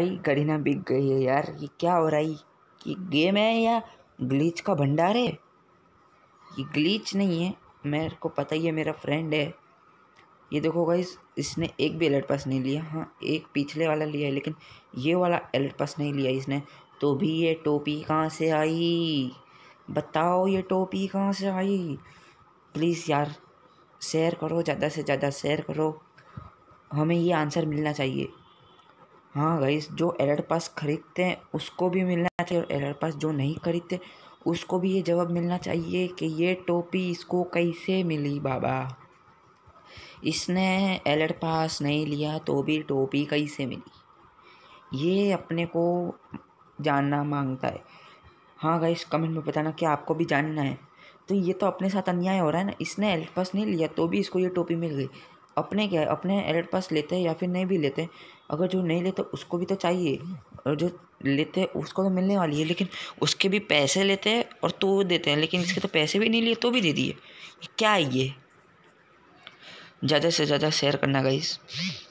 भाई करीना बिक गई है यार ये क्या हो रहा है ये गेम है या ग्लीच का भंडार है ये ग्लीच नहीं है मेरे को पता ही है मेरा फ्रेंड है ये देखो इस इसने एक भी अलर्ट पास नहीं लिया हाँ एक पिछले वाला लिया है लेकिन ये वाला अलर्ट पास नहीं लिया इसने तो भी ये टोपी कहाँ से आई बताओ ये टोपी कहाँ से आई प्लीज़ यार शेयर करो ज़्यादा से ज़्यादा शेयर करो हमें ये आंसर मिलना चाहिए हाँ गाइस जो एलर्ट पास खरीदते हैं उसको भी मिलना चाहिए और एलर्ट पास जो नहीं खरीदते उसको भी ये जवाब मिलना चाहिए कि ये टोपी इसको कैसे मिली बाबा इसने एलर्ट पास नहीं लिया तो भी टोपी कैसे मिली ये अपने को जानना मांगता है हाँ गाइस कमेंट में बताना कि आपको भी जानना है तो ये तो अपने साथ अन्याय हो रहा है ना इसने एलर्ट पास नहीं लिया तो भी इसको ये टोपी मिल गई अपने क्या है अपने एडल्ट पास लेते हैं या फिर नहीं भी लेते अगर जो नहीं लेते उसको भी तो चाहिए और जो लेते हैं उसको तो मिलने वाली है लेकिन उसके भी पैसे लेते हैं और तो देते हैं लेकिन इसके तो पैसे भी नहीं लिए तो भी दे दिए क्या है ये ज़्यादा से ज़्यादा शेयर करना गाइस